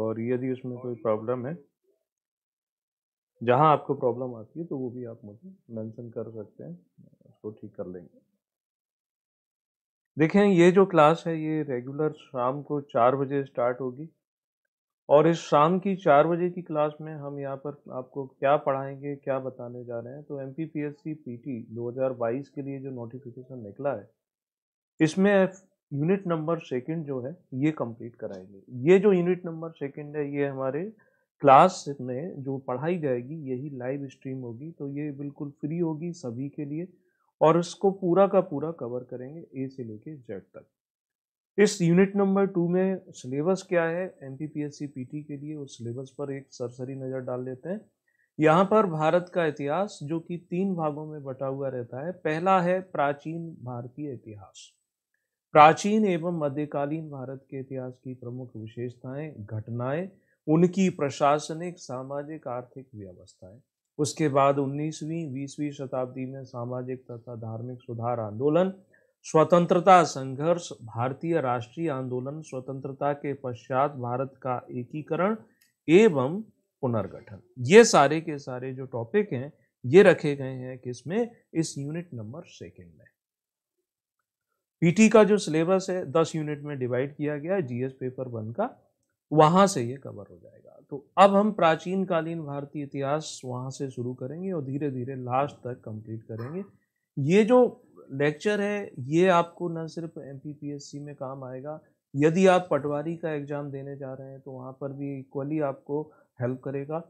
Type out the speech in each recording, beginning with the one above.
और यदि उसमें कोई प्रॉब्लम है जहाँ आपको प्रॉब्लम आती है तो वो भी आप मुझे मेंशन कर सकते हैं उसको ठीक कर लेंगे देखें ये जो क्लास है ये रेगुलर शाम को चार बजे स्टार्ट होगी और इस शाम की चार बजे की क्लास में हम यहाँ पर आपको क्या पढ़ाएंगे क्या बताने जा रहे हैं तो M P P S C P T दो के लिए जो नोटिफिकेशन निकला है इसमें यूनिट नंबर सेकंड जो है ये कंप्लीट कराएंगे ये जो यूनिट नंबर सेकंड है ये हमारे क्लास में जो पढ़ाई जाएगी यही लाइव स्ट्रीम होगी तो ये बिल्कुल फ्री होगी सभी के लिए और इसको पूरा का पूरा कवर करेंगे ए से लेके जेड तक इस यूनिट नंबर टू में सिलेबस क्या है एम पी के लिए उस सिलेबस पर एक सरसरी नज़र डाल लेते हैं यहाँ पर भारत का इतिहास जो कि तीन भागों में बटा हुआ रहता है पहला है प्राचीन भारतीय इतिहास प्राचीन एवं मध्यकालीन भारत के इतिहास की प्रमुख विशेषताएं घटनाएं उनकी प्रशासनिक सामाजिक आर्थिक व्यवस्थाएं उसके बाद 19वीं 20वीं शताब्दी में सामाजिक तथा धार्मिक सुधार आंदोलन स्वतंत्रता संघर्ष भारतीय राष्ट्रीय आंदोलन स्वतंत्रता के पश्चात भारत का एकीकरण एवं पुनर्गठन ये सारे के सारे जो टॉपिक हैं ये रखे गए हैं किसमें इस यूनिट नंबर सेकेंड में पीटी का जो सिलेबस है दस यूनिट में डिवाइड किया गया है जीएस पेपर वन का वहाँ से ये कवर हो जाएगा तो अब हम प्राचीन कालीन भारतीय इतिहास वहाँ से शुरू करेंगे और धीरे धीरे लास्ट तक कंप्लीट करेंगे ये जो लेक्चर है ये आपको न सिर्फ एम में काम आएगा यदि आप पटवारी का एग्ज़ाम देने जा रहे हैं तो वहाँ पर भी इक्वली आपको हेल्प करेगा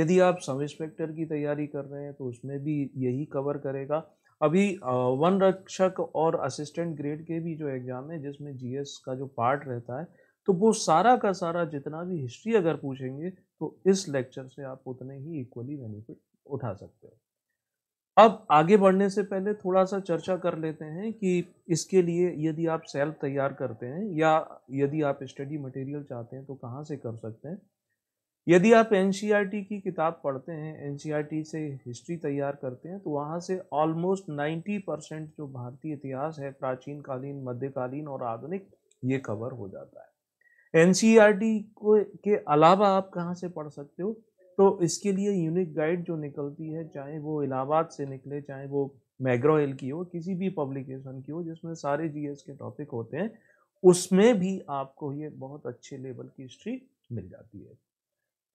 यदि आप सब इंस्पेक्टर की तैयारी कर रहे हैं तो उसमें भी यही कवर करेगा अभी वन रक्षक और असिस्टेंट ग्रेड के भी जो एग्ज़ाम है जिसमें जीएस का जो पार्ट रहता है तो वो सारा का सारा जितना भी हिस्ट्री अगर पूछेंगे तो इस लेक्चर से आप उतने ही इक्वली बेनिफिट उठा सकते हो अब आगे बढ़ने से पहले थोड़ा सा चर्चा कर लेते हैं कि इसके लिए यदि आप सेल्फ तैयार करते हैं या यदि आप स्टडी मटेरियल चाहते हैं तो कहाँ से कर सकते हैं यदि आप एन e की किताब पढ़ते हैं एन e से हिस्ट्री तैयार करते हैं तो वहाँ से ऑलमोस्ट 90 परसेंट जो भारतीय इतिहास है प्राचीन कालीन मध्यकालीन और आधुनिक ये कवर हो जाता है एन e को के अलावा आप कहाँ से पढ़ सकते हो तो इसके लिए यूनिक गाइड जो निकलती है चाहे वो इलाहाबाद से निकले चाहे वो मैग्रोइल की हो किसी भी पब्लिकेशन की हो जिसमें सारे जीएस के टॉपिक होते हैं उसमें भी आपको ये बहुत अच्छे लेवल की हिस्ट्री मिल जाती है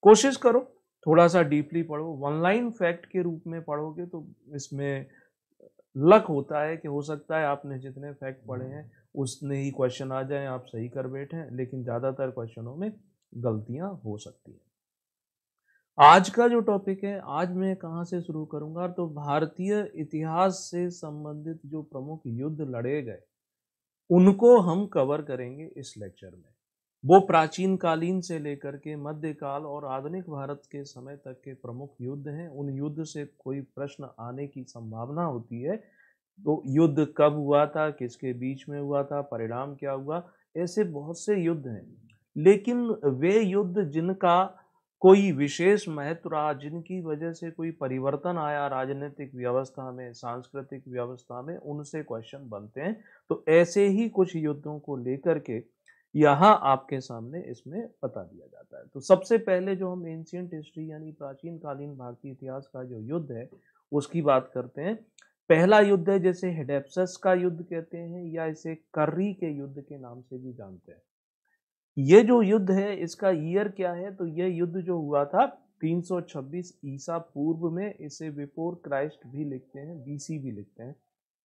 कोशिश करो थोड़ा सा डीपली पढ़ो वन लाइन फैक्ट के रूप में पढ़ोगे तो इसमें लक होता है कि हो सकता है आपने जितने फैक्ट पढ़े हैं उसने ही क्वेश्चन आ जाए आप सही कर बैठे हैं लेकिन ज़्यादातर क्वेश्चनों में गलतियां हो सकती हैं आज का जो टॉपिक है आज मैं कहाँ से शुरू करूँगा तो भारतीय इतिहास से संबंधित जो प्रमुख युद्ध लड़े गए उनको हम कवर करेंगे इस लेक्चर में वो प्राचीन कालीन से लेकर के मध्यकाल और आधुनिक भारत के समय तक के प्रमुख युद्ध हैं उन युद्ध से कोई प्रश्न आने की संभावना होती है तो युद्ध कब हुआ था किसके बीच में हुआ था परिणाम क्या हुआ ऐसे बहुत से युद्ध हैं लेकिन वे युद्ध जिनका कोई विशेष महत्व रहा जिनकी वजह से कोई परिवर्तन आया राजनीतिक व्यवस्था में सांस्कृतिक व्यवस्था में उनसे क्वेश्चन बनते हैं तो ऐसे ही कुछ युद्धों को लेकर के यहाँ आपके सामने इसमें बता दिया जाता है तो सबसे पहले जो हम एंशियंट हिस्ट्री यानी प्राचीन कालीन भारतीय इतिहास का जो युद्ध है उसकी बात करते हैं पहला युद्ध है जैसे हेडेप्सस का युद्ध कहते हैं या इसे कर्री के युद्ध के नाम से भी जानते हैं ये जो युद्ध है इसका ईयर क्या है तो ये युद्ध जो हुआ था 326 ईसा पूर्व में इसे बिफोर क्राइस्ट भी लिखते हैं बीसी भी लिखते हैं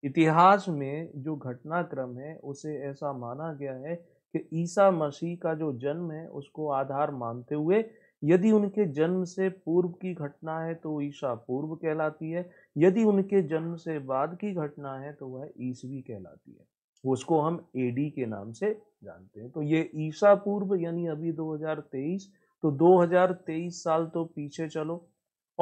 इतिहास में जो घटनाक्रम है उसे ऐसा माना गया है कि ईसा मसीह का जो जन्म है उसको आधार मानते हुए यदि उनके जन्म से पूर्व की घटना है तो ईसा पूर्व कहलाती है यदि उनके जन्म से बाद की घटना है तो वह ईसवी कहलाती है उसको हम एडी के नाम से जानते हैं तो ये ईसा पूर्व यानी अभी 2023 तो 2023 साल तो पीछे चलो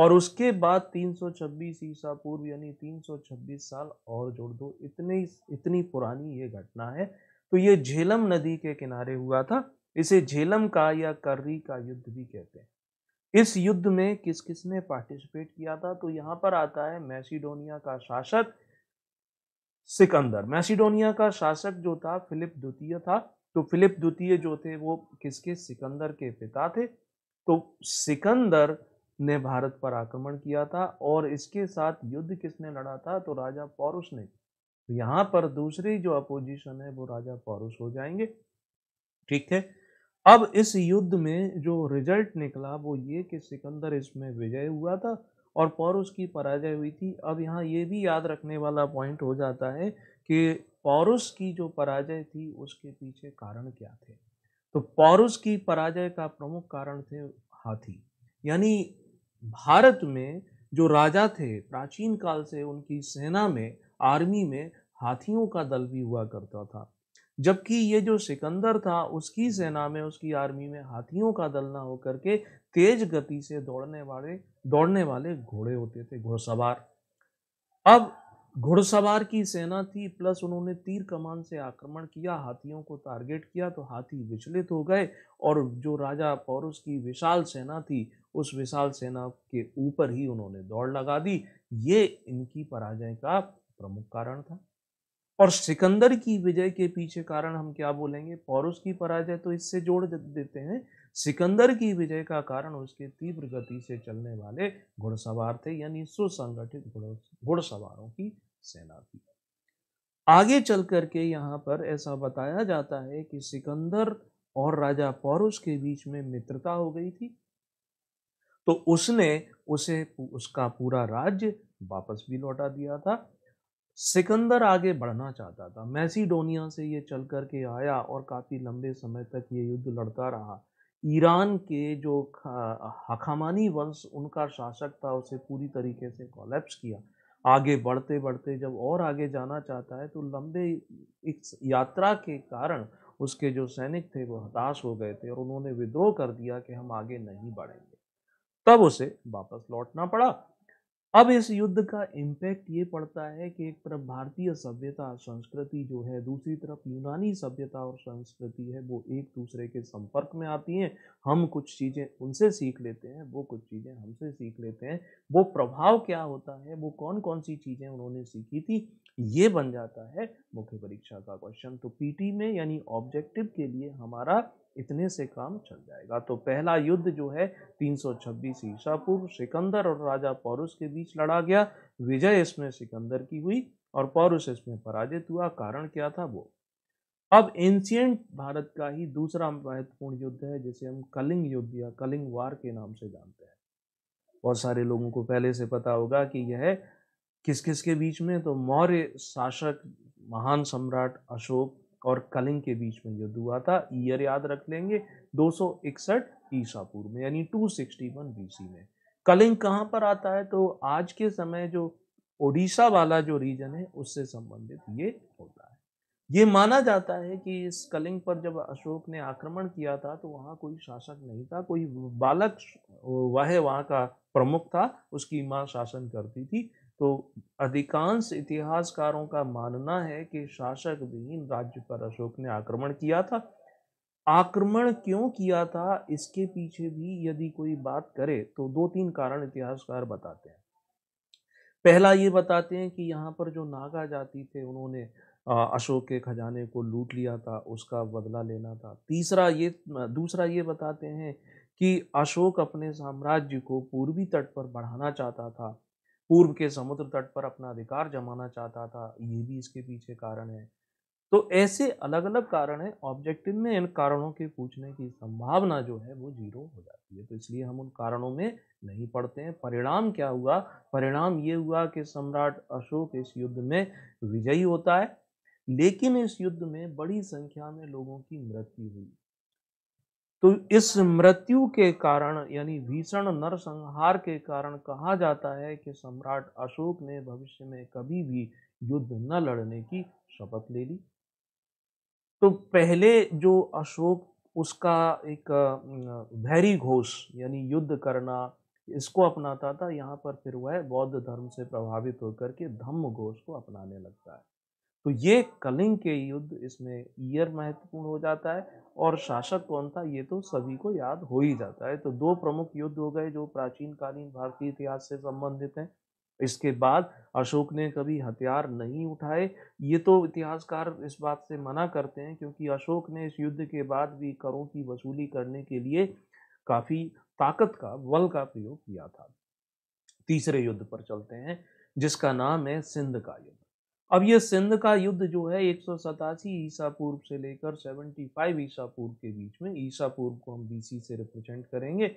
और उसके बाद 326 ईसा पूर्व यानी 326 साल और जोड़ दो इतनी इतनी पुरानी ये घटना है तो ये झेलम नदी के किनारे हुआ था इसे झेलम का या कर्री का युद्ध भी कहते हैं इस युद्ध में किस किस ने पार्टिसिपेट किया था तो यहाँ पर आता है मैसिडोनिया का शासक सिकंदर मैसिडोनिया का शासक जो था फिलिप द्वितीय था तो फिलिप द्वितीय जो थे वो किसके सिकंदर के पिता थे तो सिकंदर ने भारत पर आक्रमण किया था और इसके साथ युद्ध किसने लड़ा था तो राजा पौरुष ने तो यहाँ पर दूसरी जो अपोजिशन है वो राजा पौरुष हो जाएंगे ठीक है अब इस युद्ध में जो रिजल्ट निकला वो ये कि सिकंदर इसमें विजय हुआ था और पौरुष की पराजय हुई थी अब यहाँ ये भी याद रखने वाला पॉइंट हो जाता है कि पौरुष की जो पराजय थी उसके पीछे कारण क्या थे तो पौरुष की पराजय का प्रमुख कारण थे हाथी यानी भारत में जो राजा थे प्राचीन काल से उनकी सेना में आर्मी में हाथियों का दल भी हुआ करता था जबकि ये जो सिकंदर था उसकी सेना में उसकी आर्मी में हाथियों का दल ना होकर के तेज गति से दौड़ने वाले दौड़ने वाले घोड़े होते थे घुड़सवार अब घुड़सवार की सेना थी प्लस उन्होंने तीर कमान से आक्रमण किया हाथियों को टारगेट किया तो हाथी विचलित हो गए और जो राजा पौरुष की विशाल सेना थी उस विशाल सेना के ऊपर ही उन्होंने दौड़ लगा दी ये इनकी पराजय का प्रमुख कारण था और सिकंदर की विजय के पीछे कारण हम क्या बोलेंगे पौरुष की पराजय तो इससे जोड़ देते हैं सिकंदर की विजय का कारण उसके तीव्र गति से चलने वाले घुड़सवार थे यानी सुसंगठित घुड़सवारों की सेना थी आगे चल करके यहाँ पर ऐसा बताया जाता है कि सिकंदर और राजा पौरुष के बीच में मित्रता हो गई थी तो उसने उसे उसका पूरा राज्य वापस भी लौटा दिया था सिकंदर आगे बढ़ना चाहता था मैसीडोनिया से ये चल कर के आया और काफ़ी लंबे समय तक ये युद्ध लड़ता रहा ईरान के जो हखामानी वंश उनका शासक था उसे पूरी तरीके से कॉलेप्स किया आगे बढ़ते बढ़ते जब और आगे जाना चाहता है तो लंबे इस यात्रा के कारण उसके जो सैनिक थे वो हताश हो गए थे और उन्होंने विद्रोह कर दिया कि हम आगे नहीं बढ़ेंगे तब उसे वापस लौटना पड़ा अब इस युद्ध का इम्पैक्ट ये पड़ता है कि एक तरफ भारतीय सभ्यता संस्कृति जो है दूसरी तरफ यूनानी सभ्यता और संस्कृति है वो एक दूसरे के संपर्क में आती हैं हम कुछ चीज़ें उनसे सीख लेते हैं वो कुछ चीज़ें हमसे सीख लेते हैं वो प्रभाव क्या होता है वो कौन कौन सी चीज़ें उन्होंने सीखी थी ये बन जाता है मुख्य परीक्षा का क्वेश्चन तो पीटी में यानी ऑब्जेक्टिव के लिए हमारा इतने से काम चल जाएगा तो पहला युद्ध जो है 326 सौ ईसा पूर्व सिकंदर और राजा पौरुष के बीच लड़ा गया विजय इसमें सिकंदर की हुई और पौरुष इसमें पराजित हुआ कारण क्या था वो अब एंशियंट भारत का ही दूसरा महत्वपूर्ण युद्ध है जिसे हम कलिंग युद्ध या कलिंग वार के नाम से जानते हैं बहुत सारे लोगों को पहले से पता होगा कि यह किस किस के बीच में तो मौर्य शासक महान सम्राट अशोक और कलिंग के बीच में युद्ध हुआ था ईयर याद रख लेंगे दो सौ इकसठ ईसा पूर्व में यानी 261 बीसी में कलिंग कहाँ पर आता है तो आज के समय जो ओडिशा वाला जो रीजन है उससे संबंधित ये होता है ये माना जाता है कि इस कलिंग पर जब अशोक ने आक्रमण किया था तो वहाँ कोई शासक नहीं था कोई बालक वह वहाँ का प्रमुख था उसकी माँ शासन करती थी तो अधिकांश इतिहासकारों का मानना है कि शासक विहीन राज्य पर अशोक ने आक्रमण किया था आक्रमण क्यों किया था इसके पीछे भी यदि कोई बात करे तो दो तीन कारण इतिहासकार बताते हैं पहला ये बताते हैं कि यहाँ पर जो नागा जाति थे उन्होंने अशोक के खजाने को लूट लिया था उसका बदला लेना था तीसरा ये दूसरा ये बताते हैं कि अशोक अपने साम्राज्य को पूर्वी तट पर बढ़ाना चाहता था पूर्व के समुद्र तट पर अपना अधिकार जमाना चाहता था ये भी इसके पीछे कारण है तो ऐसे अलग अलग कारण हैं ऑब्जेक्टिव में इन कारणों के पूछने की संभावना जो है वो जीरो हो जाती है तो इसलिए हम उन कारणों में नहीं पढ़ते हैं परिणाम क्या हुआ परिणाम ये हुआ कि सम्राट अशोक इस युद्ध में विजयी होता है लेकिन इस युद्ध में बड़ी संख्या में लोगों की मृत्यु हुई तो इस मृत्यु के कारण यानी भीषण नरसंहार के कारण कहा जाता है कि सम्राट अशोक ने भविष्य में कभी भी युद्ध न लड़ने की शपथ ले ली तो पहले जो अशोक उसका एक भैरी घोष यानी युद्ध करना इसको अपनाता था यहाँ पर फिर वह बौद्ध धर्म से प्रभावित होकर के धम्म घोष को अपनाने लगता है तो ये कलिंग के युद्ध इसमें ईयर महत्वपूर्ण हो जाता है और शासक कौन तो था ये तो सभी को याद हो ही जाता है तो दो प्रमुख युद्ध हो गए जो प्राचीन कालीन भारतीय इतिहास से संबंधित हैं इसके बाद अशोक ने कभी हथियार नहीं उठाए ये तो इतिहासकार इस बात से मना करते हैं क्योंकि अशोक ने इस युद्ध के बाद भी करों की वसूली करने के लिए काफ़ी ताकत का बल का प्रयोग किया था तीसरे युद्ध पर चलते हैं जिसका नाम है सिंध का युद्ध अब ये सिंध का युद्ध जो है एक सौ सतासी ईसा पूर्व से लेकर 75 ईसा पूर्व के बीच में ईसा पूर्व को हम बीसी से रिप्रेजेंट करेंगे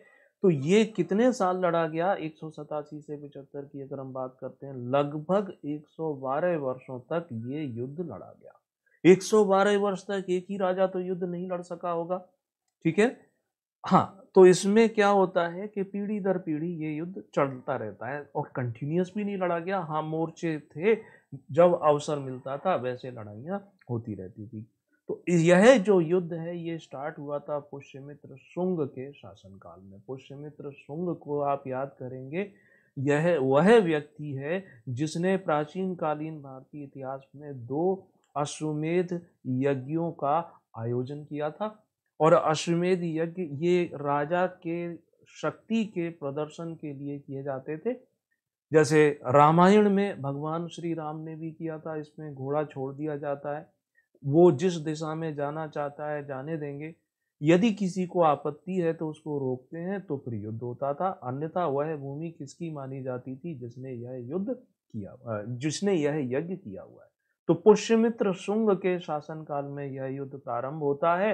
तो ये कितने साल लड़ा गया एक से पिछहत्तर की अगर हम बात करते हैं लगभग 112 वर्षों तक ये युद्ध लड़ा गया 112 वर्ष तक एक ही राजा तो युद्ध नहीं लड़ सका होगा ठीक है हाँ तो इसमें क्या होता है कि पीढ़ी दर पीढ़ी ये युद्ध चलता रहता है और कंटिन्यूस भी नहीं लड़ा गया हाँ मोर्चे थे जब अवसर मिलता था वैसे लड़ाइयाँ होती रहती थी तो यह जो युद्ध है ये स्टार्ट हुआ था पुष्यमित्र शुंग के शासनकाल में पुष्यमित्र शुंग को आप याद करेंगे यह वह व्यक्ति है जिसने प्राचीन कालीन भारतीय इतिहास में दो अश्वमेध यज्ञों का आयोजन किया था और अश्वमेध यज्ञ ये राजा के शक्ति के प्रदर्शन के लिए किए जाते थे जैसे रामायण में भगवान श्री राम ने भी किया था इसमें घोड़ा छोड़ दिया जाता है वो जिस दिशा में जाना चाहता है जाने देंगे यदि किसी को आपत्ति है तो उसको रोकते हैं तो फिर युद्ध होता था अन्यथा वह भूमि किसकी मानी जाती थी जिसने यह युद्ध किया जिसने यह यज्ञ किया हुआ है तो पुष्यमित्र शुंग के शासनकाल में यह युद्ध प्रारंभ होता है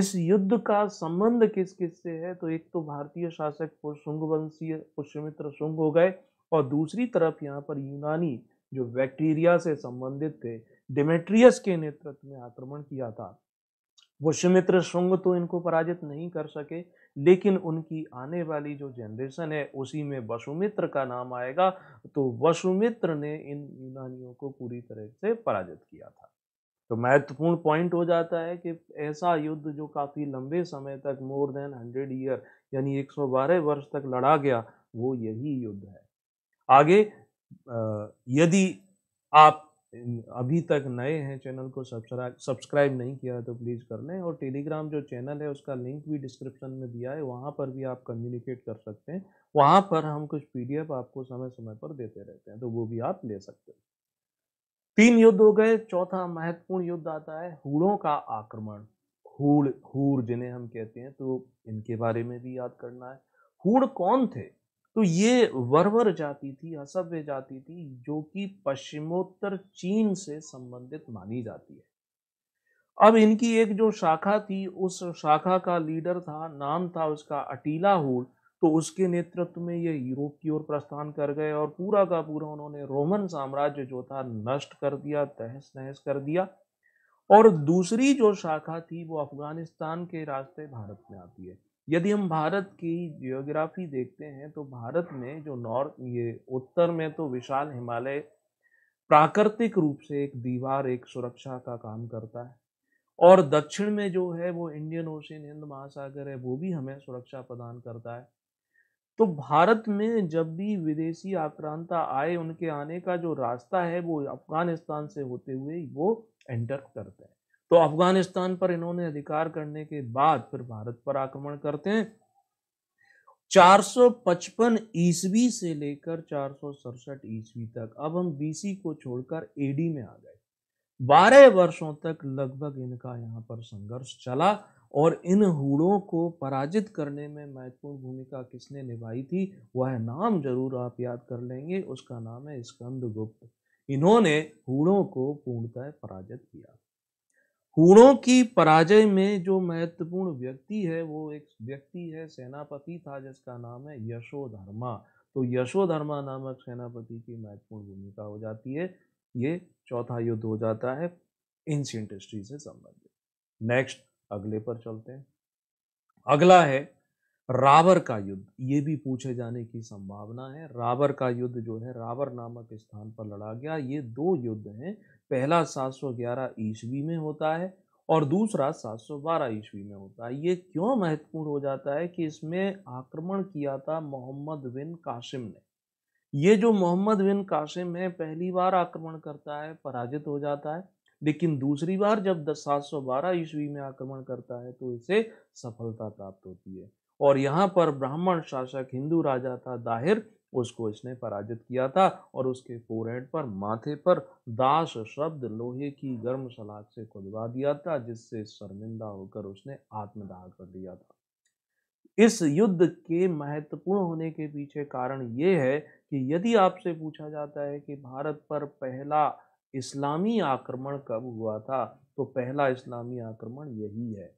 इस युद्ध का संबंध किस किस से है तो एक तो भारतीय शासक शुंग वंशीय पुष्यमित्र शुंग हो गए और दूसरी तरफ यहाँ पर यूनानी जो बैक्टीरिया से संबंधित थे डिमेट्रियस के नेतृत्व में आक्रमण किया था विश्वमित्र श्रृंग तो इनको पराजित नहीं कर सके लेकिन उनकी आने वाली जो जनरेशन है उसी में वसुमित्र का नाम आएगा तो वसुमित्र ने इन यूनानियों को पूरी तरह से पराजित किया था तो महत्वपूर्ण पॉइंट हो जाता है कि ऐसा युद्ध जो काफ़ी लंबे समय तक मोर देन हंड्रेड ईयर यानी 112 वर्ष तक लड़ा गया वो यही युद्ध है आगे यदि आप अभी तक नए हैं चैनल को सब्सक्राइब नहीं किया तो प्लीज़ कर लें और टेलीग्राम जो चैनल है उसका लिंक भी डिस्क्रिप्शन में दिया है वहाँ पर भी आप कम्युनिकेट कर सकते हैं वहाँ पर हम कुछ पीडीएफ आपको समय समय पर देते रहते हैं तो वो भी आप ले सकते हैं तीन युद्ध हो गए चौथा महत्वपूर्ण युद्ध आता है हूड़ों का आक्रमण हूड़ हूड़ जिन्हें हम कहते हैं तो इनके बारे में भी याद करना है हूड़ कौन थे तो ये वरवर जाति थी असभ्य जाति थी जो कि पश्चिमोत्तर चीन से संबंधित मानी जाती है अब इनकी एक जो शाखा थी उस शाखा का लीडर था नाम था उसका अटीला हूल तो उसके नेतृत्व में ये यूरोप की ओर प्रस्थान कर गए और पूरा का पूरा उन्होंने रोमन साम्राज्य जो था नष्ट कर दिया तहस नहस कर दिया और दूसरी जो शाखा थी वो अफगानिस्तान के रास्ते भारत में आती है यदि हम भारत की जियोग्राफी देखते हैं तो भारत में जो नॉर्थ ये उत्तर में तो विशाल हिमालय प्राकृतिक रूप से एक दीवार एक सुरक्षा का काम करता है और दक्षिण में जो है वो इंडियन ओशन हिंद महासागर है वो भी हमें सुरक्षा प्रदान करता है तो भारत में जब भी विदेशी आक्रांता आए उनके आने का जो रास्ता है वो अफगानिस्तान से होते हुए वो एंटर करते हैं तो अफगानिस्तान पर इन्होंने अधिकार करने के बाद फिर भारत पर आक्रमण करते हैं 455 ईसवी से लेकर चार ईसवी तक अब हम बीसी को छोड़कर एडी में आ गए बारह वर्षों तक लगभग इनका यहाँ पर संघर्ष चला और इन हुड़ों को पराजित करने में महत्वपूर्ण भूमिका किसने निभाई थी वह नाम जरूर आप याद कर लेंगे उसका नाम है स्कंद गुप्त इन्होंने हुड़ों को पूर्णतः पराजित किया हूणों की पराजय में जो महत्वपूर्ण व्यक्ति है वो एक व्यक्ति है सेनापति था जिसका नाम है यशोधर्मा तो यशोधर्मा नामक सेनापति की महत्वपूर्ण भूमिका हो जाती है ये चौथा युद्ध हो जाता है एंशियंट हिस्ट्री से संबंधित नेक्स्ट अगले पर चलते हैं अगला है रावर का युद्ध ये भी पूछे जाने की संभावना है रावर का युद्ध जो है रावर नामक स्थान पर लड़ा गया ये दो युद्ध हैं पहला 711 ईस्वी में होता है और दूसरा 712 ईस्वी में होता है ये क्यों महत्वपूर्ण हो जाता है कि इसमें आक्रमण किया था मोहम्मद बिन कासिम ने ये जो मोहम्मद बिन कासिम है पहली बार आक्रमण करता है पराजित हो जाता है लेकिन दूसरी बार जब सात सौ बारह ईस्वी में आक्रमण करता है तो इसे सफलता प्राप्त होती है और यहाँ पर ब्राह्मण शासक हिंदू राजा था दाहिर उसको इसने पराजित किया था और उसके फोरहेड पर माथे पर दास शब्द लोहे की गर्म सलाद से खुदवा दिया था जिससे शर्मिंदा होकर उसने आत्मदाह कर दिया था इस युद्ध के महत्वपूर्ण होने के पीछे कारण ये है कि यदि आपसे पूछा जाता है कि भारत पर पहला इस्लामी आक्रमण कब हुआ था तो पहला इस्लामी आक्रमण यही है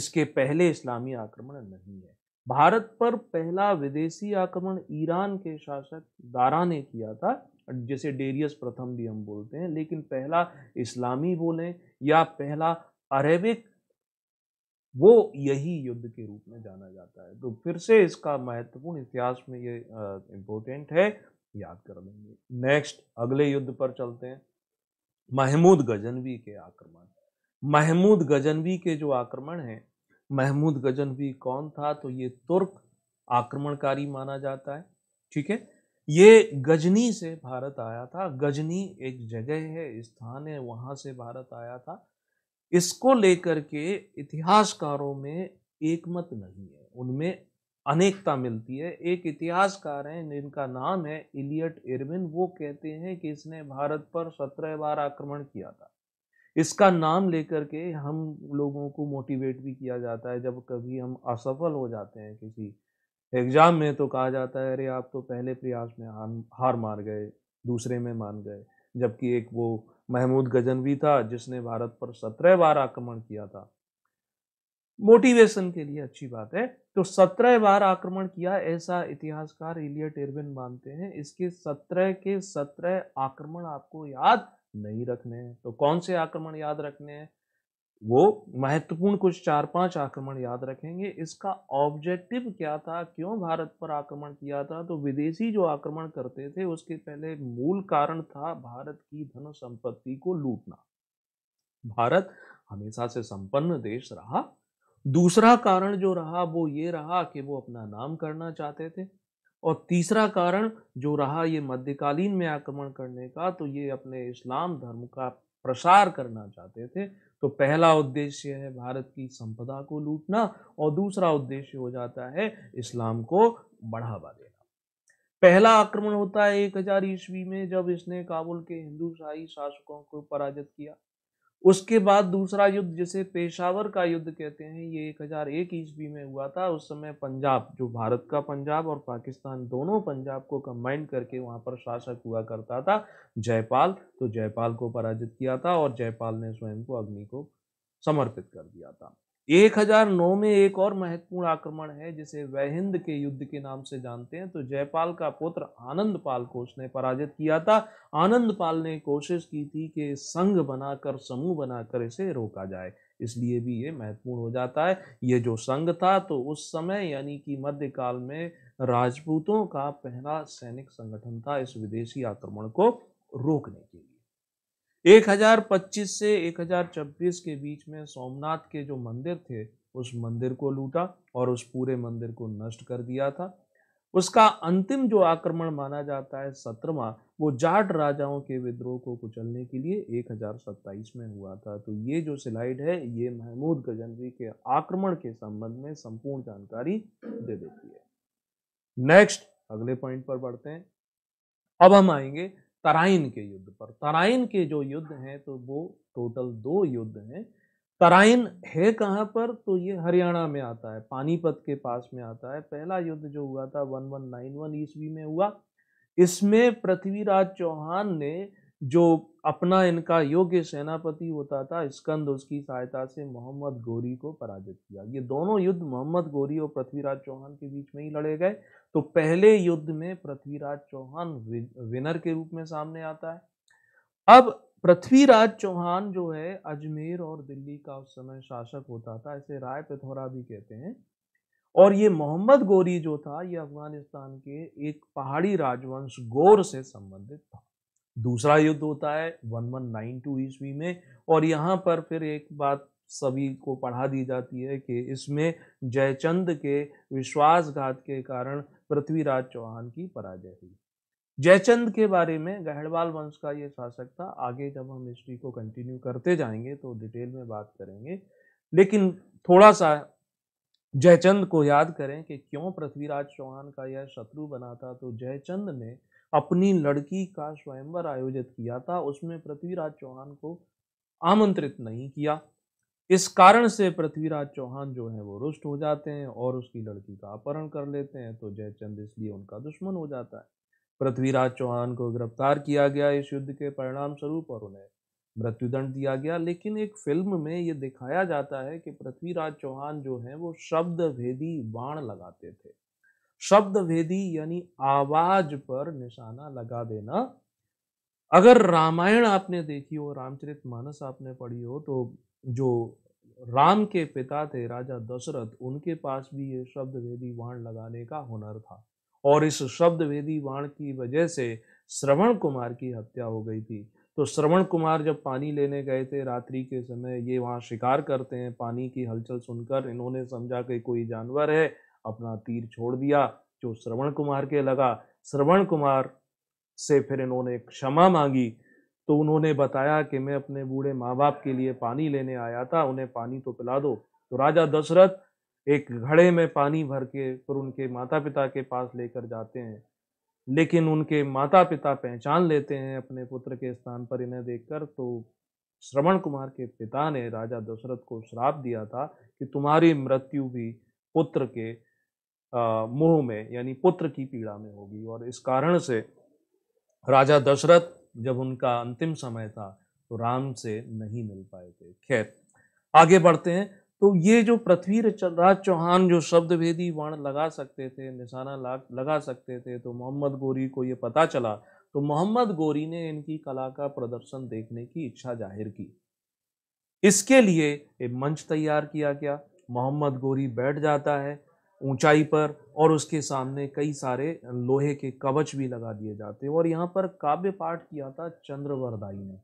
इसके पहले इस्लामी आक्रमण नहीं है भारत पर पहला विदेशी आक्रमण ईरान के शासक दारा ने किया था जिसे डेरियस प्रथम भी हम बोलते हैं लेकिन पहला इस्लामी बोले या पहला अरेबिक वो यही युद्ध के रूप में जाना जाता है तो फिर से इसका महत्वपूर्ण इतिहास में ये इम्पोर्टेंट है याद कर लेंगे नेक्स्ट अगले युद्ध पर चलते हैं महमूद गजनवी के आक्रमण महमूद गजनवी के जो आक्रमण हैं महमूद गजन भी कौन था तो ये तुर्क आक्रमणकारी माना जाता है ठीक है ये गजनी से भारत आया था गजनी एक जगह है स्थान है वहाँ से भारत आया था इसको लेकर के इतिहासकारों में एक मत नहीं है उनमें अनेकता मिलती है एक इतिहासकार हैं जिनका नाम है इलियट इरविन वो कहते हैं कि इसने भारत पर सत्रह बार आक्रमण किया था इसका नाम लेकर के हम लोगों को मोटिवेट भी किया जाता है जब कभी हम असफल हो जाते हैं किसी एग्ज़ाम में तो कहा जाता है अरे आप तो पहले प्रयास में हार मार गए दूसरे में मान गए जबकि एक वो महमूद गजन भी था जिसने भारत पर सत्रह बार आक्रमण किया था मोटिवेशन के लिए अच्छी बात है तो सत्रह बार आक्रमण किया ऐसा इतिहासकार इलियट एरबिन मानते हैं इसके सत्रह के सत्रह आक्रमण आपको याद नहीं रखने हैं तो कौन से आक्रमण याद रखने हैं वो महत्वपूर्ण कुछ चार पांच आक्रमण याद रखेंगे इसका ऑब्जेक्टिव क्या था क्यों भारत पर आक्रमण किया था तो विदेशी जो आक्रमण करते थे उसके पहले मूल कारण था भारत की धन संपत्ति को लूटना भारत हमेशा से संपन्न देश रहा दूसरा कारण जो रहा वो ये रहा कि वो अपना नाम करना चाहते थे और तीसरा कारण जो रहा ये मध्यकालीन में आक्रमण करने का तो ये अपने इस्लाम धर्म का प्रसार करना चाहते थे तो पहला उद्देश्य है भारत की संपदा को लूटना और दूसरा उद्देश्य हो जाता है इस्लाम को बढ़ावा देना पहला आक्रमण होता है एक हजार ईस्वी में जब इसने काबुल के हिंदू शाही शासकों को पराजित किया उसके बाद दूसरा युद्ध जिसे पेशावर का युद्ध कहते हैं ये एक हजार एक ईस्वी में हुआ था उस समय पंजाब जो भारत का पंजाब और पाकिस्तान दोनों पंजाब को कंबाइंड करके वहाँ पर शासक हुआ करता था जयपाल तो जयपाल को पराजित किया था और जयपाल ने स्वयं को अग्नि को समर्पित कर दिया था 1009 में एक और महत्वपूर्ण आक्रमण है जिसे वैहिंद के युद्ध के नाम से जानते हैं तो जयपाल का पुत्र आनंद पाल को उसने पराजित किया था आनंद पाल ने कोशिश की थी कि संघ बनाकर समूह बनाकर इसे रोका जाए इसलिए भी ये महत्वपूर्ण हो जाता है ये जो संघ था तो उस समय यानी कि मध्यकाल में राजपूतों का पहला सैनिक संगठन था इस विदेशी आक्रमण को रोकने के लिए 1025 से 1026 के बीच में सोमनाथ के जो मंदिर थे उस मंदिर को लूटा और उस पूरे मंदिर को नष्ट कर दिया था उसका अंतिम जो आक्रमण माना जाता है सत्रवा वो जाट राजाओं के विद्रोह को कुचलने के लिए एक में हुआ था तो ये जो स्लाइड है ये महमूद गजनवी के आक्रमण के संबंध में संपूर्ण जानकारी दे देती है नेक्स्ट अगले पॉइंट पर बढ़ते हैं अब हम आएंगे तराइन के युद्ध पर तराइन के जो युद्ध हैं तो वो टोटल दो युद्ध हैं तराइन है कहाँ पर तो ये हरियाणा में आता है पानीपत के पास में आता है पहला युद्ध जो हुआ था वन वन नाइन वन ईस्वी में हुआ इसमें पृथ्वीराज चौहान ने जो अपना इनका योग्य सेनापति होता था स्कंद उसकी सहायता से मोहम्मद गौरी को पराजित किया ये दोनों युद्ध मोहम्मद गौरी और पृथ्वीराज चौहान के बीच में ही लड़े गए तो पहले युद्ध में पृथ्वीराज चौहान विनर के रूप में सामने आता है अब पृथ्वीराज चौहान जो है अजमेर और दिल्ली का उस समय शासक होता था इसे राय पिथौरा भी कहते हैं और ये मोहम्मद गोरी जो था ये अफगानिस्तान के एक पहाड़ी राजवंश गोर से संबंधित था दूसरा युद्ध होता है 1192 ईस्वी में और यहाँ पर फिर एक बात सभी को पढ़ा दी जाती है कि इसमें जयचंद के विश्वासघात के कारण पृथ्वीराज चौहान की पराजय हुई जयचंद के बारे में गहड़वाल वंश का ये शासक था आगे जब हम हिस्ट्री को कंटिन्यू करते जाएंगे तो डिटेल में बात करेंगे लेकिन थोड़ा सा जयचंद को याद करें कि क्यों पृथ्वीराज चौहान का यह शत्रु बना था तो जयचंद ने अपनी लड़की का स्वयंवर आयोजित किया था उसमें पृथ्वीराज चौहान को आमंत्रित नहीं किया इस कारण से पृथ्वीराज चौहान जो हैं वो रुष्ट हो जाते हैं और उसकी लड़की का अपहरण कर लेते हैं तो जयचंद इसलिए उनका दुश्मन हो जाता है पृथ्वीराज चौहान को गिरफ्तार किया गया इस युद्ध के परिणाम स्वरूप और उन्हें मृत्युदंड दिया गया लेकिन एक फिल्म में ये दिखाया जाता है कि पृथ्वीराज चौहान जो हैं वो शब्द भेदी बाण लगाते थे शब्द भेदी यानी आवाज पर निशाना लगा देना अगर रामायण आपने देखी हो रामचरित मानस आपने पढ़ी हो तो जो राम के पिता थे राजा दशरथ उनके पास भी ये शब्द वेदी वाण लगाने का हुनर था और इस शब्द वेदी वाण की वजह से श्रवण कुमार की हत्या हो गई थी तो श्रवण कुमार जब पानी लेने गए थे रात्रि के समय ये वहाँ शिकार करते हैं पानी की हलचल सुनकर इन्होंने समझा कि कोई जानवर है अपना तीर छोड़ दिया जो श्रवण कुमार के लगा श्रवण कुमार से फिर इन्होंने क्षमा मांगी तो उन्होंने बताया कि मैं अपने बूढ़े माँ बाप के लिए पानी लेने आया था उन्हें पानी तो पिला दो तो राजा दशरथ एक घड़े में पानी भर के फिर उनके माता पिता के पास लेकर जाते हैं लेकिन उनके माता पिता पहचान लेते हैं अपने पुत्र के स्थान पर इन्हें देखकर तो श्रवण कुमार के पिता ने राजा दशरथ को श्राप दिया था कि तुम्हारी मृत्यु भी पुत्र के मोह में यानी पुत्र की पीड़ा में होगी और इस कारण से राजा दशरथ जब उनका अंतिम समय था तो राम से नहीं मिल पाए थे खैर आगे बढ़ते हैं तो ये जो पृथ्वी राज चौहान जो शब्द भेदी वर्ण लगा सकते थे निशाना लगा सकते थे तो मोहम्मद गोरी को ये पता चला तो मोहम्मद गोरी ने इनकी कला का प्रदर्शन देखने की इच्छा जाहिर की इसके लिए एक मंच तैयार किया गया मोहम्मद गोरी बैठ जाता है ऊंचाई पर और उसके सामने कई सारे लोहे के कवच भी लगा दिए जाते और यहाँ पर काव्य पाठ किया था चंद्रवरदाई ने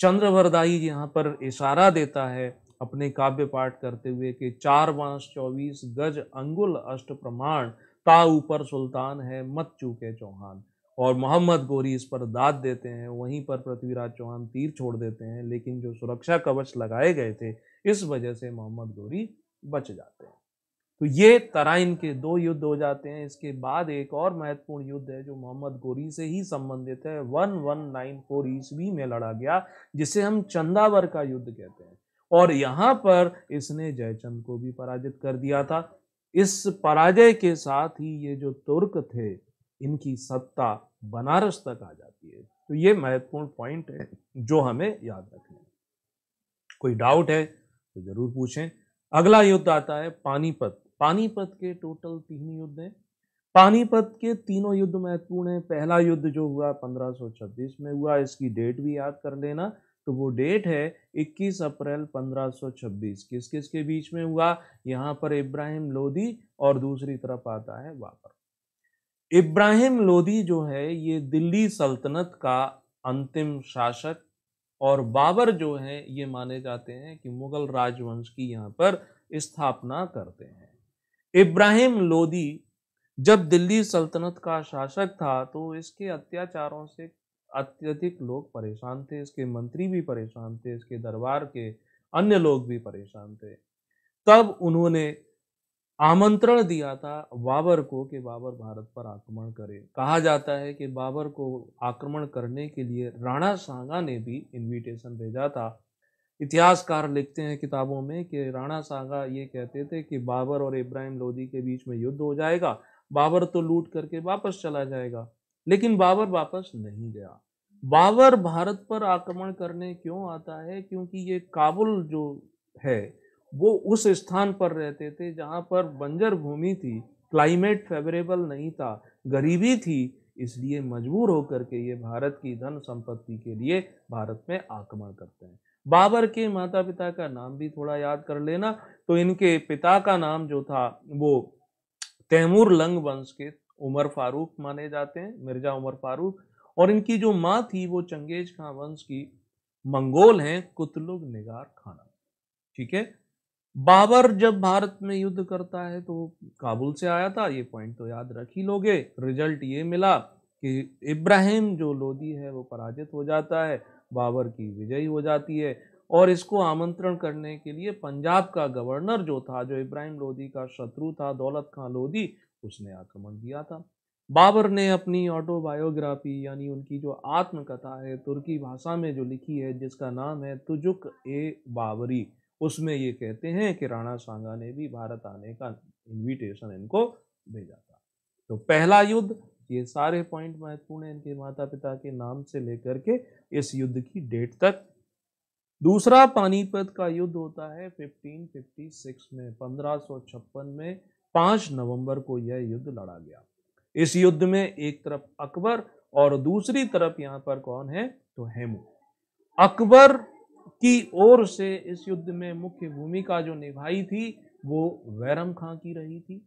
चंद्रवरदाई यहाँ पर इशारा देता है अपने काव्य पाठ करते हुए कि चार बांस चौबीस गज अंगुल अष्ट प्रमाण ता ऊपर सुल्तान है मत चूके चौहान और मोहम्मद गोरी इस पर दाद देते हैं वहीं पर पृथ्वीराज चौहान तीर छोड़ देते हैं लेकिन जो सुरक्षा कवच लगाए गए थे इस वजह से मोहम्मद गोरी बच जाते हैं तो ये तराइन के दो युद्ध हो जाते हैं इसके बाद एक और महत्वपूर्ण युद्ध है जो मोहम्मद गोरी से ही संबंधित है वन वन नाइन फोर ईस्वी में लड़ा गया जिसे हम चंदावर का युद्ध कहते हैं और यहाँ पर इसने जयचंद को भी पराजित कर दिया था इस पराजय के साथ ही ये जो तुर्क थे इनकी सत्ता बनारस तक आ जाती है तो ये महत्वपूर्ण पॉइंट है जो हमें याद रखना है कोई डाउट है तो जरूर पूछें अगला युद्ध आता है पानीपत पानीपत के टोटल तीन युद्ध हैं पानीपत के तीनों युद्ध महत्वपूर्ण हैं पहला युद्ध जो हुआ 1526 में हुआ इसकी डेट भी याद कर लेना तो वो डेट है 21 अप्रैल 1526 किस किस के बीच में हुआ यहाँ पर इब्राहिम लोदी और दूसरी तरफ आता है वापर इब्राहिम लोदी जो है ये दिल्ली सल्तनत का अंतिम शासक और बाबर जो है ये माने जाते हैं कि मुगल राजवंश की यहाँ पर स्थापना करते हैं इब्राहिम लोदी जब दिल्ली सल्तनत का शासक था तो इसके अत्याचारों से अत्यधिक लोग परेशान थे इसके मंत्री भी परेशान थे इसके दरबार के अन्य लोग भी परेशान थे तब उन्होंने आमंत्रण दिया था बाबर को कि बाबर भारत पर आक्रमण करे कहा जाता है कि बाबर को आक्रमण करने के लिए राणा सांगा ने भी इनविटेशन भेजा था इतिहासकार लिखते हैं किताबों में कि राणा सागा ये कहते थे कि बाबर और इब्राहिम लोधी के बीच में युद्ध हो जाएगा बाबर तो लूट करके वापस चला जाएगा लेकिन बाबर वापस नहीं गया बाबर भारत पर आक्रमण करने क्यों आता है क्योंकि ये काबुल जो है वो उस स्थान पर रहते थे जहाँ पर बंजर भूमि थी क्लाइमेट फेवरेबल नहीं था गरीबी थी इसलिए मजबूर होकर के ये भारत की धन संपत्ति के लिए भारत में आक्रमण करते हैं बाबर के माता पिता का नाम भी थोड़ा याद कर लेना तो इनके पिता का नाम जो था वो तैमूर लंग वंश के उमर फारूक माने जाते हैं मिर्जा उमर फारूक और इनकी जो माँ थी वो चंगेज खां वंश की मंगोल हैं कुतलुग निगार खाना ठीक है बाबर जब भारत में युद्ध करता है तो काबुल से आया था ये पॉइंट तो याद रख ही लोगे रिजल्ट ये मिला कि इब्राहिम जो लोदी है वो पराजित हो जाता है बाबर की विजयी हो जाती है और इसको आमंत्रण करने के लिए पंजाब का गवर्नर जो था जो इब्राहिम लोधी का शत्रु था दौलत खां लोधी उसने आक्रमण किया था बाबर ने अपनी ऑटोबायोग्राफी यानी उनकी जो आत्मकथा है तुर्की भाषा में जो लिखी है जिसका नाम है तुजुक ए बाबरी उसमें ये कहते हैं कि राणा सांगा ने भी भारत आने का इनविटेशन इनको भेजा था तो पहला युद्ध ये सारे पॉइंट महत्वपूर्ण हैं इनके माता पिता के नाम से लेकर के इस युद्ध की डेट तक दूसरा पानीपत का युद्ध होता है 1556 में 1556 में 5 नवंबर को यह युद्ध लड़ा गया इस युद्ध में एक तरफ अकबर और दूसरी तरफ यहां पर कौन है तो हेमू अकबर की ओर से इस युद्ध में मुख्य भूमिका जो निभाई थी वो वैरम खां की रही थी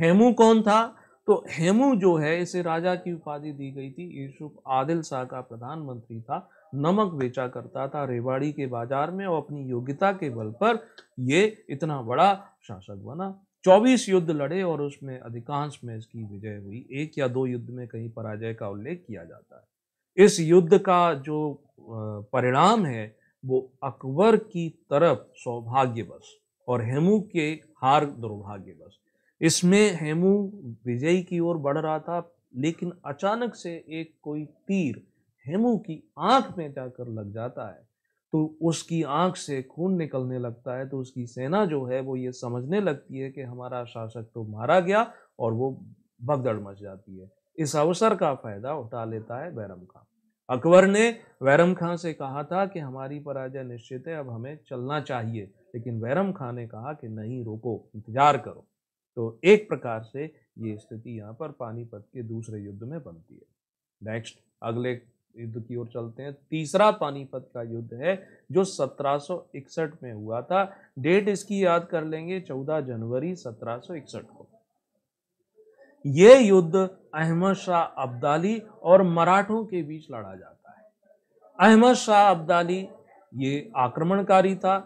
हेमू कौन था तो हेमू जो है इसे राजा की उपाधि दी गई थी यूसुफ आदिल शाह का प्रधानमंत्री था नमक बेचा करता था रेवाड़ी के बाजार में और अपनी योग्यता के बल पर ये इतना बड़ा शासक बना चौबीस युद्ध लड़े और उसमें अधिकांश में इसकी विजय हुई एक या दो युद्ध में कहीं पराजय का उल्लेख किया जाता है इस युद्ध का जो परिणाम है वो अकबर की तरफ सौभाग्यवश और हेमू के हार दुर्भाग्यवश इसमें हेमू विजयी की ओर बढ़ रहा था लेकिन अचानक से एक कोई तीर हेमू की आंख में जाकर लग जाता है तो उसकी आंख से खून निकलने लगता है तो उसकी सेना जो है वो ये समझने लगती है कि हमारा शासक तो मारा गया और वो भगदड़ मच जाती है इस अवसर का फायदा उठा लेता है बैरम खां अकबर ने वैरम खां से कहा था कि हमारी पराजय निश्चित है अब हमें चलना चाहिए लेकिन वैरम खां ने कहा कि नहीं रोको इंतजार करो तो एक प्रकार से ये स्थिति यहाँ पर पानीपत के दूसरे युद्ध में बनती है नेक्स्ट अगले युद्ध की ओर चलते हैं तीसरा पानीपत का युद्ध है जो 1761 में हुआ था डेट इसकी याद कर लेंगे 14 जनवरी 1761 को ये युद्ध अहमद शाह अब्दाली और मराठों के बीच लड़ा जाता है अहमद शाह अब्दाली ये आक्रमणकारी था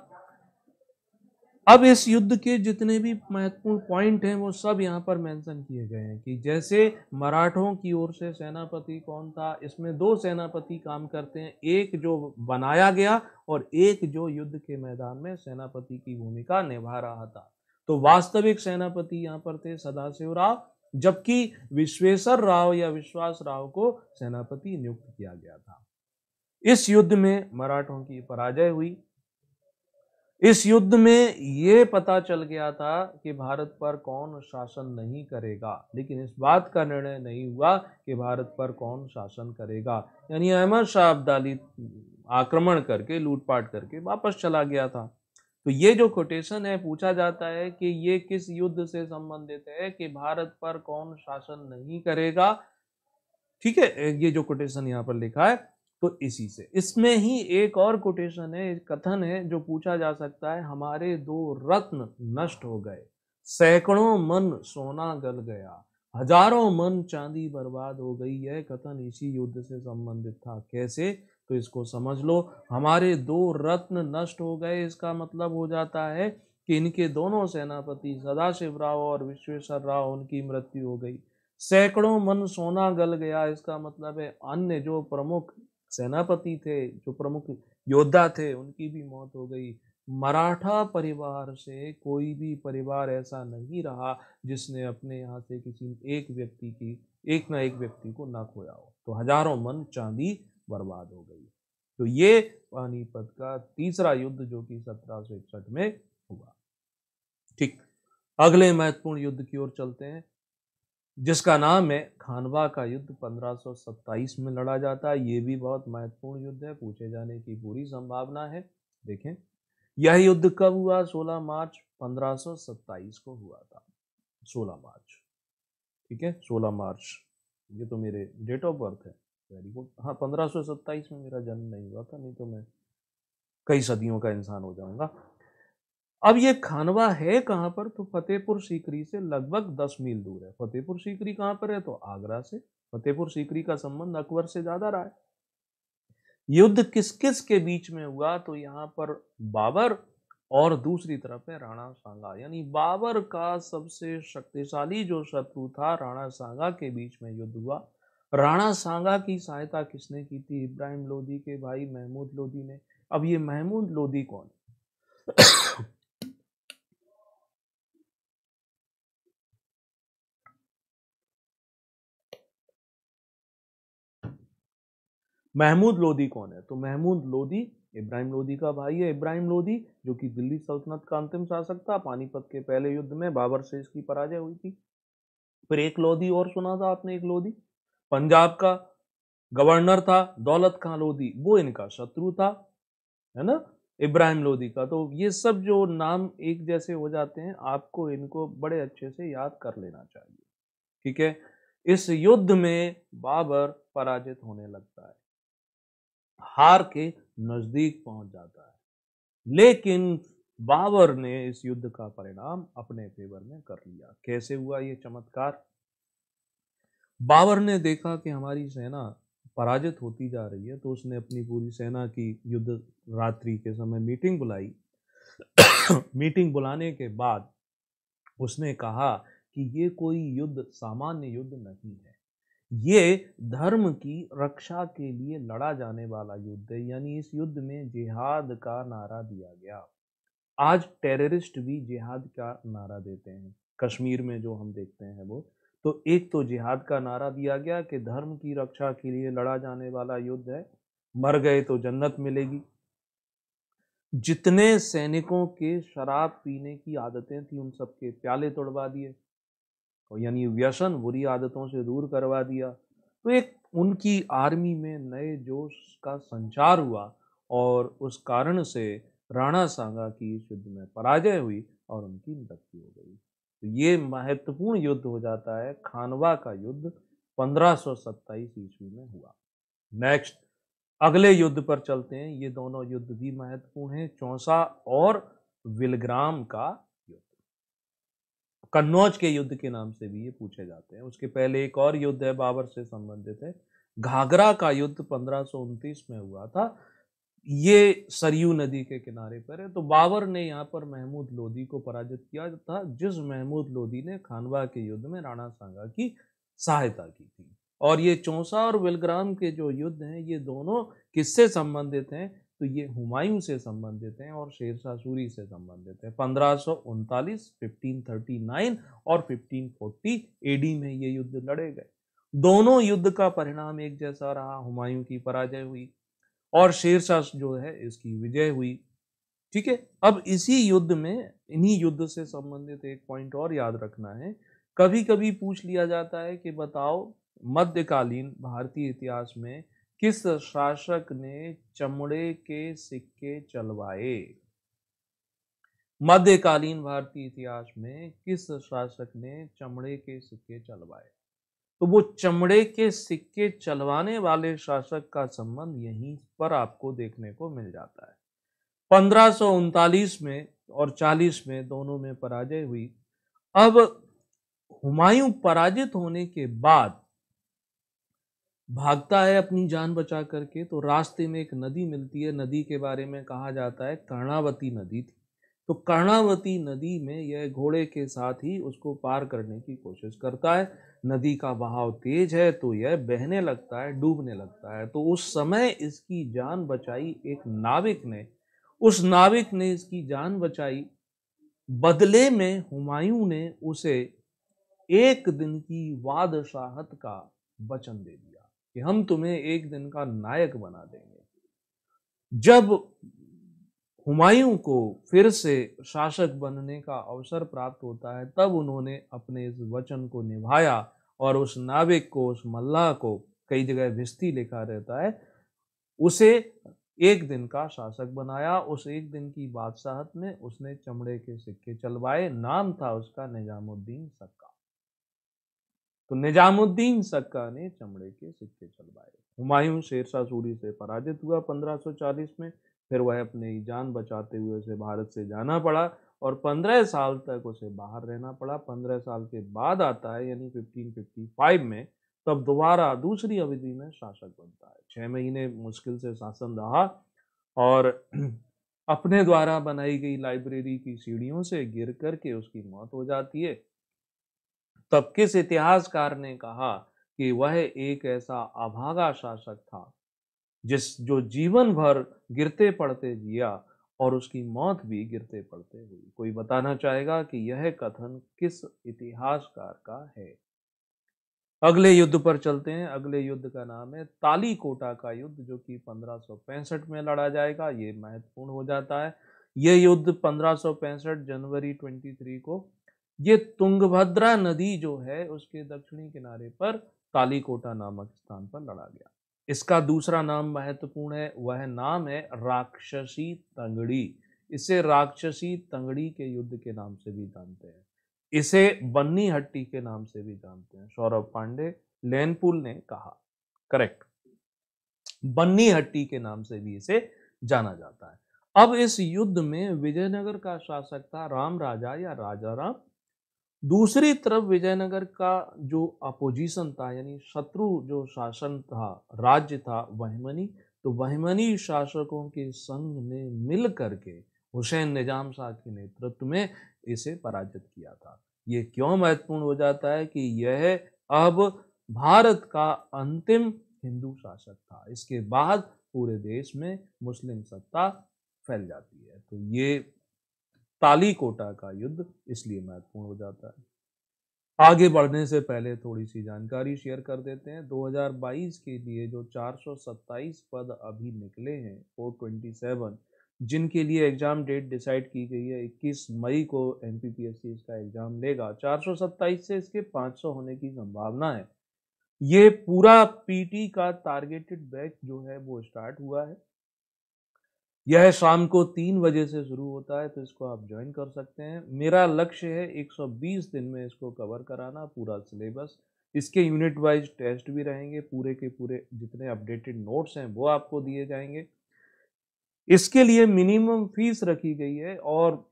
अब इस युद्ध के जितने भी महत्वपूर्ण पॉइंट हैं वो सब यहाँ पर मेंशन किए गए हैं कि जैसे मराठों की ओर से सेनापति कौन था इसमें दो सेनापति काम करते हैं एक जो बनाया गया और एक जो युद्ध के मैदान में सेनापति की भूमिका निभा रहा था तो वास्तविक सेनापति यहाँ पर थे सदाशिव राव जबकि विश्वेश्वर राव या विश्वास राव को सेनापति नियुक्त किया गया था इस युद्ध में मराठों की पराजय हुई इस युद्ध में ये पता चल गया था कि भारत पर कौन शासन नहीं करेगा लेकिन इस बात का निर्णय नहीं हुआ कि भारत पर कौन शासन करेगा यानी अहमद शाह अब्दाली आक्रमण करके लूटपाट करके वापस चला गया था तो ये जो कोटेशन है पूछा जाता है कि ये किस युद्ध से संबंधित है कि भारत पर कौन शासन नहीं करेगा ठीक है ये जो कोटेशन यहाँ पर लिखा है तो इसी से इसमें ही एक और कोटेशन है कथन है जो पूछा जा सकता है हमारे दो रत्न नष्ट हो गए सैकड़ों मन सोना गल गया हजारों मन चांदी बर्बाद हो गई यह कथन इसी युद्ध से संबंधित था कैसे तो इसको समझ लो हमारे दो रत्न नष्ट हो गए इसका मतलब हो जाता है कि इनके दोनों सेनापति सदाशिव राव और विश्वेश्वर राव उनकी मृत्यु हो गई सैकड़ों मन सोना गल गया इसका मतलब है अन्य जो प्रमुख सेनापति थे जो प्रमुख योद्धा थे उनकी भी मौत हो गई मराठा परिवार से कोई भी परिवार ऐसा नहीं रहा जिसने अपने यहाँ से किसी एक व्यक्ति की एक ना एक व्यक्ति को ना खोया हो तो हजारों मन चांदी बर्बाद हो गई तो ये पानीपत का तीसरा युद्ध जो कि सत्रह में हुआ ठीक अगले महत्वपूर्ण युद्ध की ओर चलते हैं जिसका नाम है खानवा का युद्ध 1527 में लड़ा जाता है ये भी बहुत महत्वपूर्ण युद्ध है पूछे जाने की पूरी संभावना है देखें यह युद्ध कब हुआ 16 मार्च 1527 को हुआ था 16 मार्च ठीक है 16 मार्च ये तो मेरे डेट ऑफ बर्थ है वेरी गुड हाँ पंद्रह में मेरा जन्म नहीं हुआ था नहीं तो मैं कई सदियों का इंसान हो जाऊंगा अब ये खानवा है कहाँ पर तो फतेहपुर सीकरी से लगभग दस मील दूर है फतेहपुर सीकरी कहाँ पर है तो आगरा से फतेहपुर सीकरी का संबंध अकबर से ज्यादा रहा है युद्ध किस किस के बीच में हुआ तो यहाँ पर बाबर और दूसरी तरफ है राणा सांगा यानी बाबर का सबसे शक्तिशाली जो शत्रु था राणा सांगा के बीच में युद्ध हुआ राणा सांगा की सहायता किसने की थी इब्राहिम लोधी के भाई महमूद लोधी ने अब ये महमूद लोधी कौन महमूद लोधी कौन है तो महमूद लोधी इब्राहिम लोधी का भाई है इब्राहिम लोधी जो कि दिल्ली सल्तनत का अंतिम शासक था पानीपत के पहले युद्ध में बाबर से इसकी पराजय हुई थी फिर एक लोधी और सुना था आपने एक लोधी पंजाब का गवर्नर था दौलत खां लोधी वो इनका शत्रु था है ना इब्राहिम लोधी का तो ये सब जो नाम एक जैसे हो जाते हैं आपको इनको बड़े अच्छे से याद कर लेना चाहिए ठीक है इस युद्ध में बाबर पराजित होने लगता है हार के नज़दीक पहुंच जाता है लेकिन बाबर ने इस युद्ध का परिणाम अपने फेवर में कर लिया कैसे हुआ यह चमत्कार बाबर ने देखा कि हमारी सेना पराजित होती जा रही है तो उसने अपनी पूरी सेना की युद्ध रात्रि के समय मीटिंग बुलाई मीटिंग बुलाने के बाद उसने कहा कि ये कोई युद्ध सामान्य युद्ध नहीं है ये धर्म की रक्षा के लिए लड़ा जाने वाला युद्ध है यानी इस युद्ध में जिहाद का नारा दिया गया आज टेररिस्ट भी जिहाद का नारा देते हैं कश्मीर में जो हम देखते हैं वो तो एक तो जिहाद का नारा दिया गया कि धर्म की रक्षा के लिए लड़ा जाने वाला युद्ध है मर गए तो जन्नत मिलेगी जितने सैनिकों के शराब पीने की आदतें थी उन सबके प्याले तोड़वा दिए और यानी व्यसन बुरी आदतों से दूर करवा दिया तो एक उनकी आर्मी में नए जोश का संचार हुआ और उस कारण से राणा सांगा की इस युद्ध में पराजय हुई और उनकी मृत्यु हो गई तो ये महत्वपूर्ण युद्ध हो जाता है खानवा का युद्ध पंद्रह ईस्वी में हुआ नेक्स्ट अगले युद्ध पर चलते हैं ये दोनों युद्ध भी महत्वपूर्ण हैं चौसा और विलग्राम का कन्नौज के युद्ध के नाम से भी ये पूछे जाते हैं उसके पहले एक और युद्ध है बाबर से संबंधित है घाघरा का युद्ध पंद्रह में हुआ था ये सरयू नदी के किनारे पर है तो बाबर ने यहाँ पर महमूद लोधी को पराजित किया था जिस महमूद लोधी ने खानवा के युद्ध में राणा सांगा की सहायता की थी और ये चौसा और विलग्राम के जो युद्ध हैं ये दोनों किससे संबंधित हैं तो ये हुमायूं से संबंधित हैं और शेरशाह सूरी से संबंधित हैं पंद्रह सौ उनतालीस फिफ्टीन थर्टी नाइन और फिफ्टीन फोर्टी एडी में ये युद्ध लड़े गए दोनों युद्ध का परिणाम एक जैसा रहा हुमायूं की पराजय हुई और शेरशाह जो है इसकी विजय हुई ठीक है अब इसी युद्ध में इन्हीं युद्ध से संबंधित एक पॉइंट और याद रखना है कभी कभी पूछ लिया जाता है कि बताओ मध्यकालीन भारतीय इतिहास में किस शासक ने चमड़े के सिक्के चलवाए मध्यकालीन भारतीय इतिहास में किस शासक ने चमड़े के सिक्के चलवाए तो वो चमड़े के सिक्के चलवाने वाले शासक का संबंध यहीं पर आपको देखने को मिल जाता है पंद्रह में और 40 में दोनों में पराजय हुई अब हुमायूं पराजित होने के बाद भागता है अपनी जान बचा करके तो रास्ते में एक नदी मिलती है नदी के बारे में कहा जाता है कर्णावती नदी थी तो कर्णावती नदी में यह घोड़े के साथ ही उसको पार करने की कोशिश करता है नदी का बहाव तेज है तो यह बहने लगता है डूबने लगता है तो उस समय इसकी जान बचाई एक नाविक ने उस नाविक ने इसकी जान बचाई बदले में हुमायूं ने उसे एक दिन की वादशाहत का वचन दे दिया कि हम तुम्हें एक दिन का नायक बना देंगे जब हुमायूं को फिर से शासक बनने का अवसर प्राप्त होता है तब उन्होंने अपने इस वचन को निभाया और उस नाविक को उस मल्लाह को कई जगह भिस्ती लिखा रहता है उसे एक दिन का शासक बनाया उस एक दिन की बादशाहत में उसने चमड़े के सिक्के चलवाए नाम था उसका निजामुद्दीन सक्का तो निजामुद्दीन सक्का ने चमड़े के सिक्के चलवाए हुमायूं शेरशाह सूरी से पराजित हुआ 1540 में फिर वह अपनी जान बचाते हुए उसे भारत से जाना पड़ा और 15 साल तक उसे बाहर रहना पड़ा 15 साल के बाद आता है यानी 1555 में तब दोबारा दूसरी अवधि में शासक बनता है छः महीने मुश्किल से शासन रहा और अपने द्वारा बनाई गई लाइब्रेरी की सीढ़ियों से गिर करके उसकी मौत हो जाती है तब किस इतिहासकार ने कहा कि वह एक ऐसा अभागा शासक था जिस जो जीवन भर गिरते पड़ते जिया और उसकी मौत भी गिरते पड़ते हुई कोई बताना चाहेगा कि यह कथन किस इतिहासकार का है अगले युद्ध पर चलते हैं अगले युद्ध का नाम है ताली कोटा का युद्ध जो कि 1565 में लड़ा जाएगा ये महत्वपूर्ण हो जाता है ये युद्ध 1565 जनवरी 23 को ये तुंगभद्रा नदी जो है उसके दक्षिणी किनारे पर कालीकोटा नामक स्थान पर लड़ा गया इसका दूसरा नाम महत्वपूर्ण है वह नाम है राक्षसी तंगड़ी इसे राक्षसी तंगड़ी के युद्ध के नाम से भी जानते हैं इसे बन्नी हट्टी के नाम से भी जानते हैं सौरभ पांडे लेनपुल ने कहा करेक्ट बन्नी हट्टी के नाम से भी इसे जाना जाता है अब इस युद्ध में विजयनगर का शासक था राम राजा या राजा राम दूसरी तरफ विजयनगर का जो अपोजिशन था यानी शत्रु जो शासन था राज्य था वहमनी तो वहमनी शासकों के संघ ने मिल करके हुसैन निजाम शाह के नेतृत्व में इसे पराजित किया था ये क्यों महत्वपूर्ण हो जाता है कि यह अब भारत का अंतिम हिंदू शासक था इसके बाद पूरे देश में मुस्लिम सत्ता फैल जाती है तो ये तालीकोटा का युद्ध इसलिए महत्वपूर्ण हो जाता है आगे बढ़ने से पहले थोड़ी सी जानकारी शेयर कर देते हैं 2022 के लिए जो 427 पद अभी निकले हैं 427 जिनके लिए एग्ज़ाम डेट डिसाइड की गई है 21 मई को एम इसका एग्ज़ाम लेगा 427 से इसके 500 होने की संभावना है ये पूरा पीटी का टारगेटेड बैच जो है वो स्टार्ट हुआ है यह शाम को तीन बजे से शुरू होता है तो इसको आप ज्वाइन कर सकते हैं मेरा लक्ष्य है 120 दिन में इसको कवर कराना पूरा सिलेबस इसके यूनिट वाइज टेस्ट भी रहेंगे पूरे के पूरे जितने अपडेटेड नोट्स हैं वो आपको दिए जाएंगे इसके लिए मिनिमम फीस रखी गई है और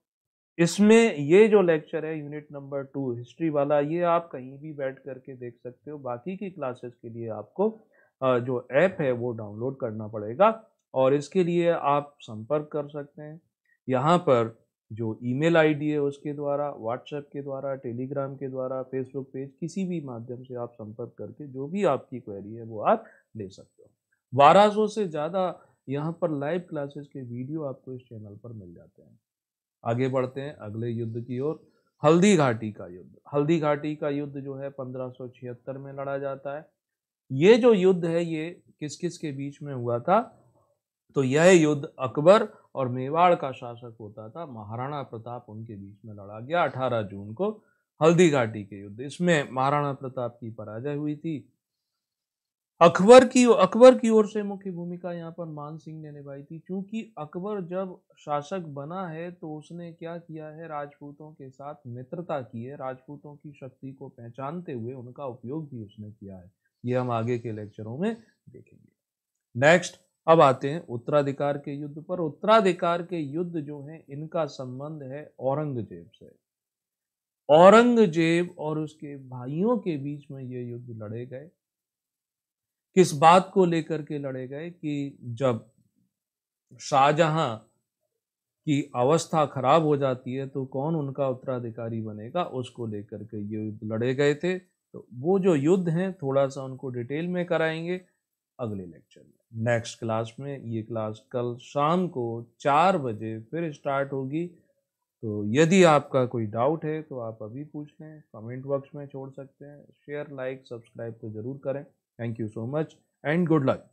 इसमें ये जो लेक्चर है यूनिट नंबर टू हिस्ट्री वाला ये आप कहीं भी बैठ करके देख सकते हो बाकी की क्लासेस के लिए आपको जो ऐप है वो डाउनलोड करना पड़ेगा और इसके लिए आप संपर्क कर सकते हैं यहाँ पर जो ईमेल आईडी है उसके द्वारा व्हाट्सएप के द्वारा टेलीग्राम के द्वारा फेसबुक पेज किसी भी माध्यम से आप संपर्क करके जो भी आपकी क्वेरी है वो आप ले सकते हो सौ से ज़्यादा यहाँ पर लाइव क्लासेस के वीडियो आपको इस चैनल पर मिल जाते हैं आगे बढ़ते हैं अगले युद्ध की ओर हल्दी घाटी का युद्ध हल्दी घाटी का युद्ध जो है पंद्रह में लड़ा जाता है ये जो युद्ध है ये किस किस के बीच में हुआ था तो यह युद्ध अकबर और मेवाड़ का शासक होता था महाराणा प्रताप उनके बीच में लड़ा गया अठारह जून को हल्दी घाटी के युद्ध इसमें महाराणा प्रताप की पराजय हुई थी अकबर की अकबर की ओर से मुख्य भूमिका यहाँ पर मान सिंह ने निभाई थी क्योंकि अकबर जब शासक बना है तो उसने क्या किया है राजपूतों के साथ मित्रता की है राजपूतों की शक्ति को पहचानते हुए उनका उपयोग भी उसने किया है ये हम आगे के लेक्चरों में देखेंगे नेक्स्ट अब आते हैं उत्तराधिकार के युद्ध पर उत्तराधिकार के युद्ध जो है इनका संबंध है औरंगजेब से औरंगजेब और उसके भाइयों के बीच में ये युद्ध लड़े गए किस बात को लेकर के लड़े गए कि जब शाहजहां की अवस्था खराब हो जाती है तो कौन उनका उत्तराधिकारी बनेगा उसको लेकर के ये युद्ध लड़े गए थे तो वो जो युद्ध हैं थोड़ा सा उनको डिटेल में कराएंगे अगले लेक्चर में नेक्स्ट क्लास में ये क्लास कल शाम को चार बजे फिर स्टार्ट होगी तो यदि आपका कोई डाउट है तो आप अभी पूछ लें कमेंट बॉक्स में छोड़ सकते हैं शेयर लाइक सब्सक्राइब तो ज़रूर करें thank you so much and good luck